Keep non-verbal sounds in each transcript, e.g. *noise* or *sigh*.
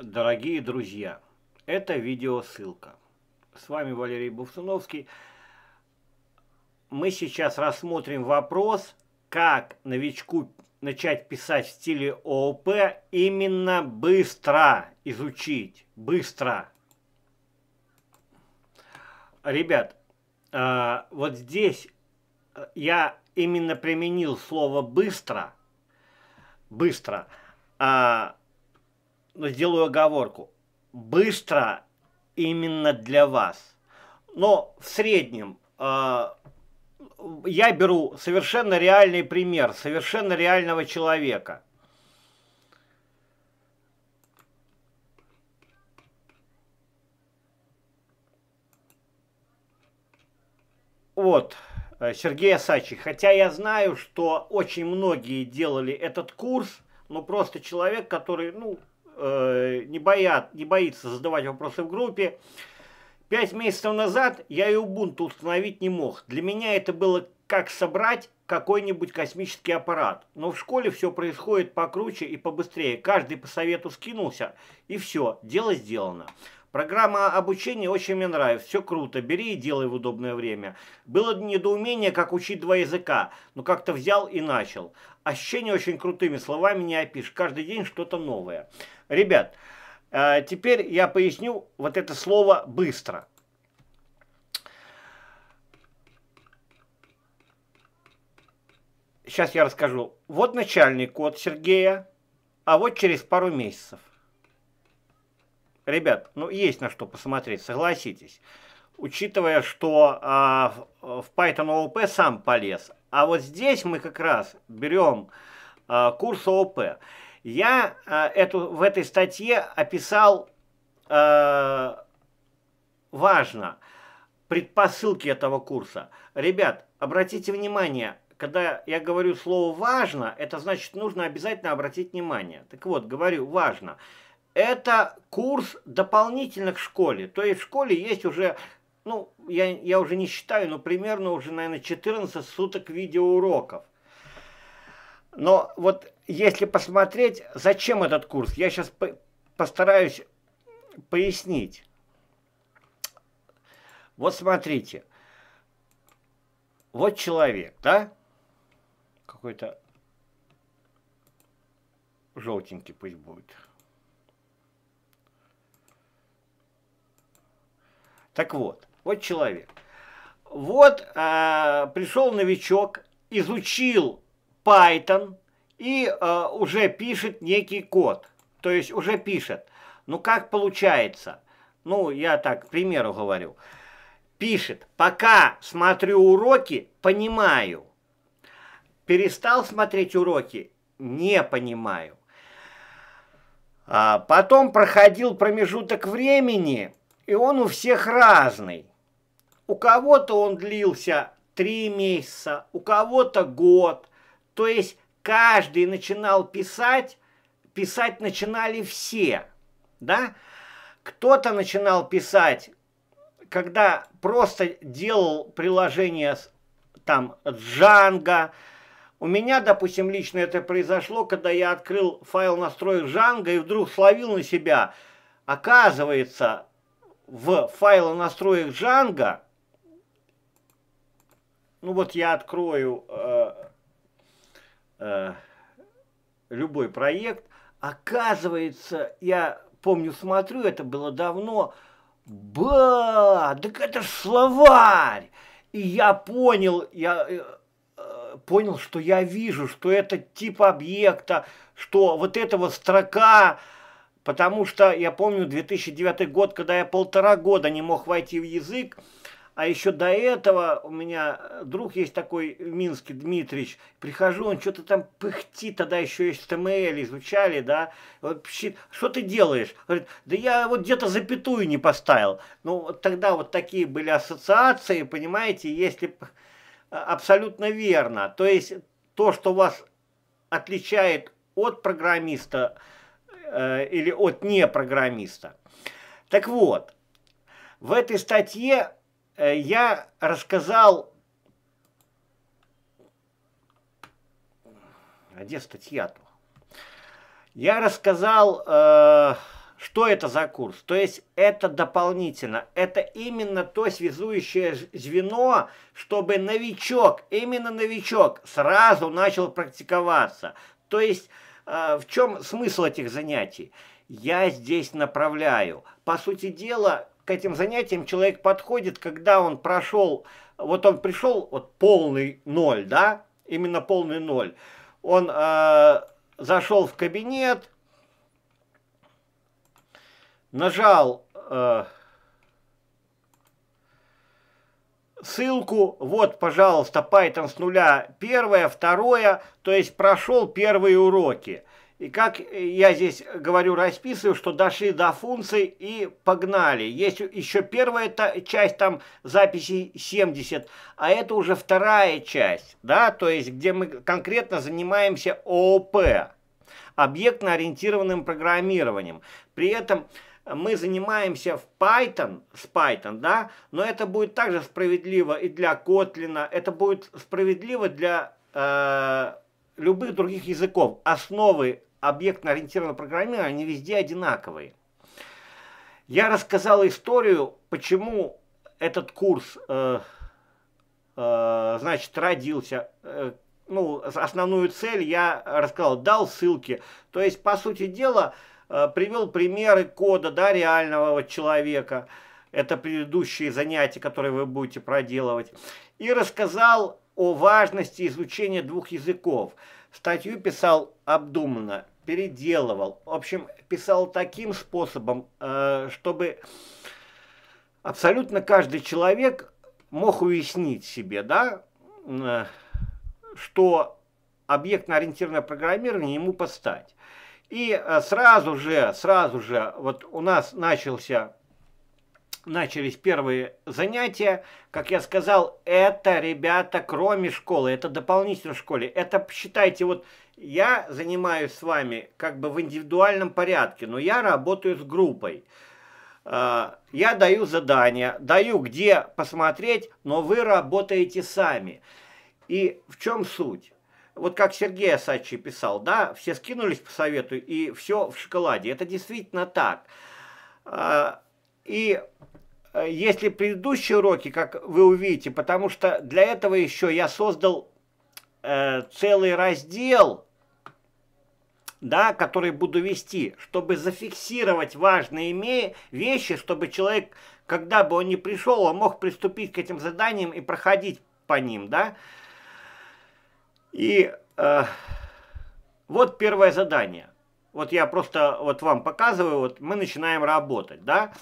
Дорогие друзья, это видео ссылка. С вами Валерий Бувсуновский. Мы сейчас рассмотрим вопрос, как новичку начать писать в стиле ООП именно быстро изучить. Быстро. Ребят, а, вот здесь э, я именно применил слово «быстро». «Быстро» а но ну, сделаю оговорку. Быстро именно для вас. Но в среднем э, я беру совершенно реальный пример, совершенно реального человека. Вот, э, Сергей Асачий. Хотя я знаю, что очень многие делали этот курс, но просто человек, который, ну, э, не, боят, не боится задавать вопросы в группе. Пять месяцев назад я и Ubuntu установить не мог. Для меня это было как собрать какой-нибудь космический аппарат. Но в школе все происходит покруче и побыстрее. Каждый по совету скинулся, и все, дело сделано. Программа обучения очень мне нравится. Все круто, бери и делай в удобное время. Было недоумение, как учить два языка, но как-то взял и начал. Ощущение очень крутыми словами не опишешь. Каждый день что-то новое. Ребят, э, теперь я поясню вот это слово «быстро». Сейчас я расскажу. Вот начальный код Сергея, а вот через пару месяцев ребят, ну есть на что посмотреть, согласитесь. Учитывая, что а, в Python OOP сам полез, а вот здесь мы как раз берем а, курс ООП. Я а, эту, в этой статье описал а, важно предпосылки этого курса. Ребят, обратите внимание, когда я говорю слово «важно», это значит, нужно обязательно обратить внимание. Так вот, говорю «важно» это курс дополнительных к школе. То есть в школе есть уже, ну, я, я уже не считаю, но примерно уже, наверное, 14 суток видеоуроков. Но вот если посмотреть, зачем этот курс, я сейчас по постараюсь пояснить. Вот смотрите. Вот человек, да? Какой-то желтенький пусть будет. Так вот, вот человек. Вот э, пришел новичок, изучил Python и э, уже пишет некий код. То есть уже пишет. Ну как получается? Ну я так, к примеру говорю. Пишет, пока смотрю уроки, понимаю. Перестал смотреть уроки, не понимаю. А потом проходил промежуток времени, и он у всех разный. У кого-то он длился три месяца, у кого-то год. То есть каждый начинал писать, писать начинали все, да? Кто-то начинал писать, когда просто делал приложение там Django. У меня, допустим, лично это произошло, когда я открыл файл настроек Django и вдруг словил на себя. Оказывается, в настроек Django, ну вот я открою э, э, любой проект, оказывается, я помню, смотрю, это было давно, ба, так это ж словарь, и я понял, я э, э понял, что я вижу, что это тип объекта, что вот эта вот строка, э, Потому что я помню 2009 год, когда я полтора года не мог войти в язык, а еще до этого у меня э, друг есть такой Минский Дмитрич. Прихожу, он что-то там пыхтит, тогда еще HTML изучали, да. Вообще, что ты делаешь? Говорит, да я вот где-то запятую не поставил. Ну, тогда вот такие были ассоциации, понимаете, если э, абсолютно верно. То есть то, что вас отличает от программиста, Э, или от непрограммиста. Так вот, в этой статье э, я рассказал... А где статья-то? Я рассказал, э, что это за курс. То есть это дополнительно. Это именно то связующее звено, чтобы новичок, именно новичок, сразу начал практиковаться. То есть а, в чем смысл этих занятий? Я здесь направляю. По сути дела, к этим занятиям человек подходит, когда он прошел, вот он пришел, вот полный ноль, да, именно полный ноль. Он э, а, зашел в кабинет, нажал... Э, ссылку, вот, пожалуйста, Python с нуля первое, второе, то есть прошел первые уроки. И как я здесь говорю, расписываю, что дошли до функций и погнали. Есть еще первая та, часть там записи 70, а это уже вторая часть, да, то есть где мы конкретно занимаемся ООП, объектно-ориентированным программированием. При этом мы занимаемся в Python, с Python, да, но это будет также справедливо и для Kotlin, это будет справедливо для э, любых других языков. Основы объектно-ориентированного программирования, они везде одинаковые. Я рассказал историю, почему этот курс, э, э, значит, родился, э, ну, основную цель я рассказал, дал ссылки. То есть, по сути дела, э, Э, привел примеры кода, да, реального человека. Это предыдущие занятия, которые вы будете проделывать. И рассказал о важности изучения двух языков. Статью писал обдуманно, переделывал. В общем, писал таким способом, э, чтобы абсолютно каждый человек мог уяснить себе, да, э, что объектно-ориентированное программирование ему постать. И э, сразу же, сразу же, вот у нас начался, начались первые занятия. Как я сказал, это, ребята, кроме школы, это дополнительно в школе. Это, считайте, вот я занимаюсь с вами как бы в индивидуальном порядке, но я работаю с группой. Э, я даю задания, даю где посмотреть, но вы работаете сами. И в чем суть? вот как Сергей Асачи писал, да, все скинулись по совету и все в шоколаде. Это действительно так. А, и э, если предыдущие уроки, как вы увидите, потому что для этого еще я создал э, целый раздел, да, который буду вести, чтобы зафиксировать важные вещи, чтобы человек, когда бы он ни пришел, он мог приступить к этим заданиям и проходить по ним, да, и э, вот первое задание. Вот я просто вот вам показываю, вот мы начинаем работать, да?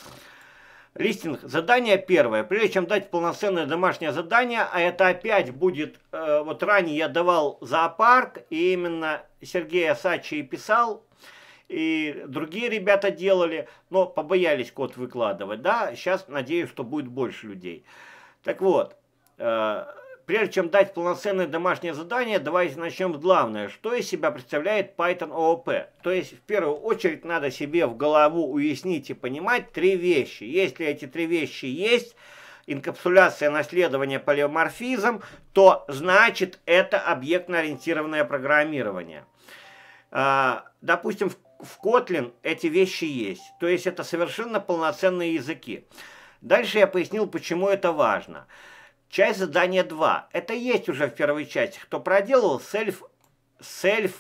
Листинг. Задание первое. Прежде чем дать полноценное домашнее задание, а это опять будет, э, вот ранее я давал зоопарк, и именно Сергей Асачи писал, и другие ребята делали, но побоялись код выкладывать, да? Сейчас надеюсь, что будет больше людей. Так вот, э, Прежде чем дать полноценное домашнее задание, давайте начнем с главное. Что из себя представляет Python OOP? То есть, в первую очередь, надо себе в голову уяснить и понимать три вещи. Если эти три вещи есть, инкапсуляция наследования полиморфизм, то значит это объектно-ориентированное программирование. А, допустим, в Kotlin эти вещи есть. То есть это совершенно полноценные языки. Дальше я пояснил, почему это важно. Важно. Часть задания 2. Это есть уже в первой части. Кто проделал self, self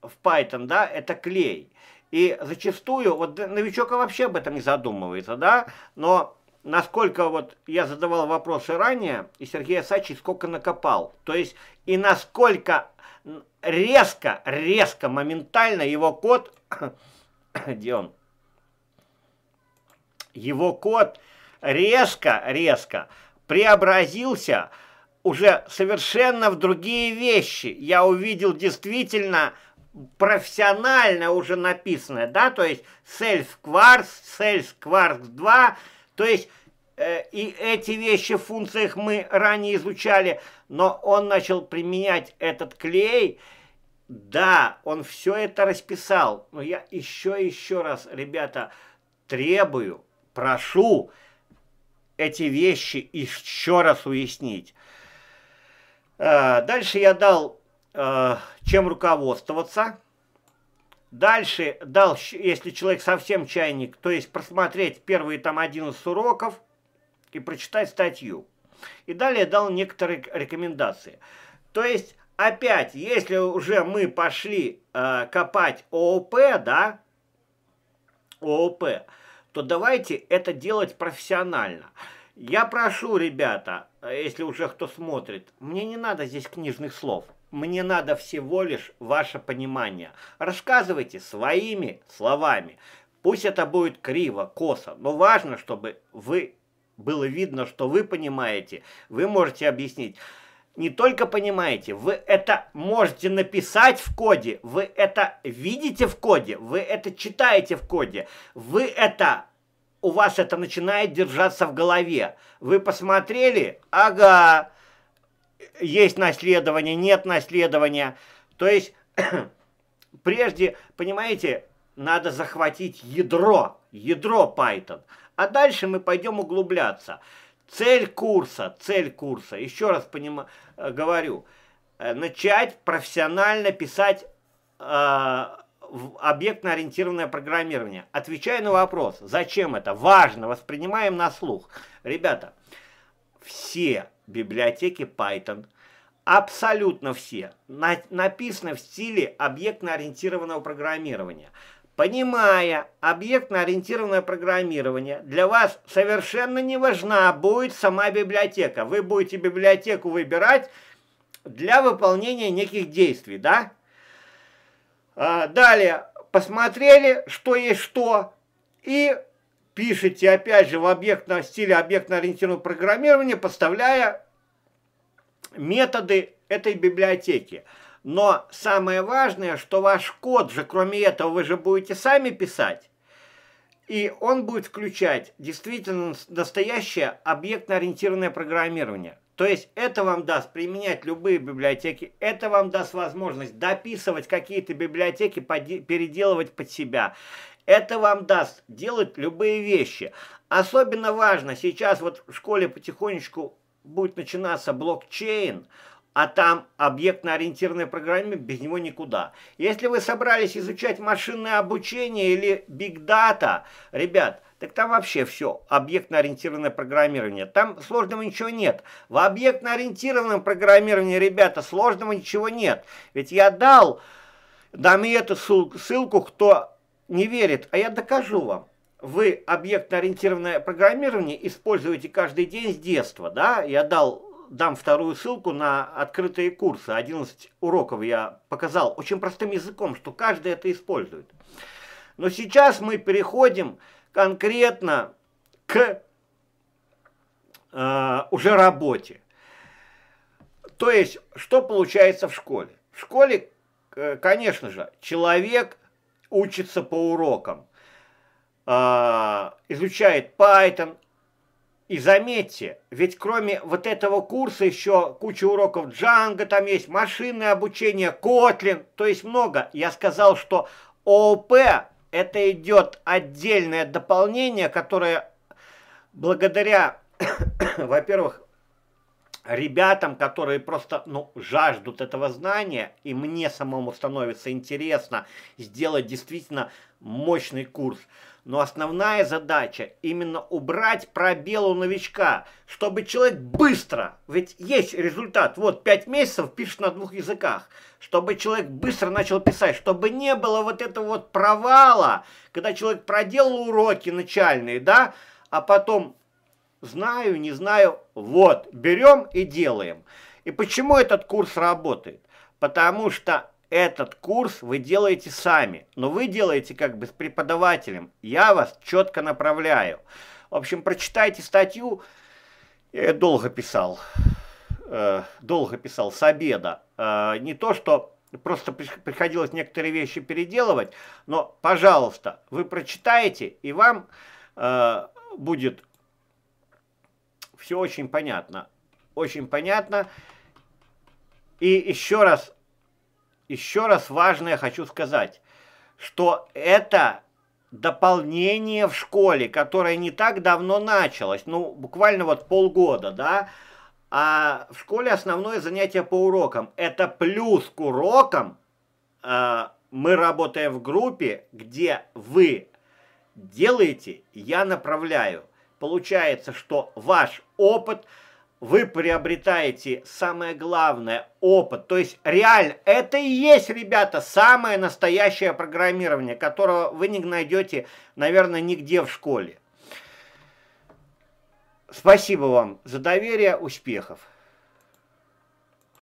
в Python, да, это клей. И зачастую, вот новичок вообще об этом не задумывается, да, но насколько вот я задавал вопросы ранее, и Сергей Сачи сколько накопал, то есть и насколько резко, резко, моментально его код, *coughs* где он, его код резко, резко преобразился уже совершенно в другие вещи. Я увидел действительно профессионально уже написанное, да, то есть Self Quarks, Self Quarks 2, то есть э, и эти вещи в функциях мы ранее изучали, но он начал применять этот клей, да, он все это расписал, но я еще, еще раз, ребята, требую, прошу, прошу, эти вещи еще раз уяснить. А, дальше я дал, а, чем руководствоваться. Дальше дал, если человек совсем чайник, то есть просмотреть первые там 11 уроков и прочитать статью. И далее дал некоторые рекомендации. То есть, опять, если уже мы пошли э, копать ООП, да, ООП, то давайте это делать профессионально. Я прошу, ребята, если уже кто смотрит, мне не надо здесь книжных слов. Мне надо всего лишь ваше понимание. Рассказывайте своими словами. Пусть это будет криво, косо, но важно, чтобы вы было видно, что вы понимаете. Вы можете объяснить не только понимаете, вы это можете написать в коде, вы это видите в коде, вы это читаете в коде, вы это, у вас это начинает держаться в голове. Вы посмотрели, ага, есть наследование, нет наследования. То есть, *clears throat* прежде, понимаете, надо захватить ядро, ядро Python. А дальше мы пойдем углубляться. Цель курса, цель курса, еще раз поним... Э, говорю, э, начать профессионально писать э, объектно-ориентированное программирование. Отвечая на вопрос, зачем это, важно, воспринимаем на слух. Ребята, все библиотеки Python, абсолютно все, на, написаны в стиле объектно-ориентированного программирования – Понимая объектно-ориентированное программирование, для вас совершенно не важна будет сама библиотека. Вы будете библиотеку выбирать для выполнения неких действий, да? А, далее, посмотрели, что есть что, и пишите, опять же, в объектном стиле объектно-ориентированного программирования, подставляя методы этой библиотеки. Но самое важное, что ваш код же, кроме этого, вы же будете сами писать. И он будет включать действительно настоящее объектно-ориентированное программирование. То есть это вам даст применять любые библиотеки, это вам даст возможность дописывать какие-то библиотеки, переделывать под себя. Это вам даст делать любые вещи. Особенно важно, сейчас вот в школе потихонечку будет начинаться блокчейн, а там объектно-ориентированное программирование без него никуда. Если вы собрались изучать машинное обучение или Big Data, ребят, так там вообще все объектно-ориентированное программирование. Там сложного ничего нет. В объектно-ориентированном программировании, ребята, сложного ничего нет. Ведь я дал, дам и эту ссылку, кто не верит, а я докажу вам вы объектно-ориентированное программирование используете каждый день с детства, да, я дал дам вторую ссылку на открытые курсы. 11 уроков я показал очень простым языком, что каждый это использует. Но сейчас мы переходим конкретно к э, уже работе. То есть, что получается в школе? В школе, э, конечно же, человек учится по урокам. Э, изучает Python, и заметьте, ведь кроме вот этого курса еще куча уроков Django, там есть машинное обучение, Kotlin, то есть много. Я сказал, что ООП это идет отдельное дополнение, которое благодаря, *coughs* во-первых, ребятам, которые просто ну, жаждут этого знания, и мне самому становится интересно сделать действительно мощный курс. Но основная задача именно убрать пробел у новичка, чтобы человек быстро, ведь есть результат, вот 5 месяцев пишет на двух языках, чтобы человек быстро начал писать, чтобы не было вот этого вот провала, когда человек проделал уроки начальные, да, а потом знаю, не знаю, вот, берем и делаем. И почему этот курс работает? Потому что этот курс вы делаете сами, но вы делаете как бы с преподавателем. Я вас четко направляю. В общем, прочитайте статью. Я ее долго писал. Э, долго писал с обеда. Э, не то, что просто приходилось некоторые вещи переделывать, но, пожалуйста, вы прочитаете, и вам э, будет все очень понятно. Очень понятно. И еще раз еще раз важное хочу сказать, что это дополнение в школе, которое не так давно началось, ну, буквально вот полгода, да, а в школе основное занятие по урокам. Это плюс к урокам э, мы работаем в группе, где вы делаете, я направляю. Получается, что ваш опыт – вы приобретаете самое главное опыт. То есть реально, это и есть, ребята, самое настоящее программирование, которого вы не найдете, наверное, нигде в школе. Спасибо вам за доверие, успехов.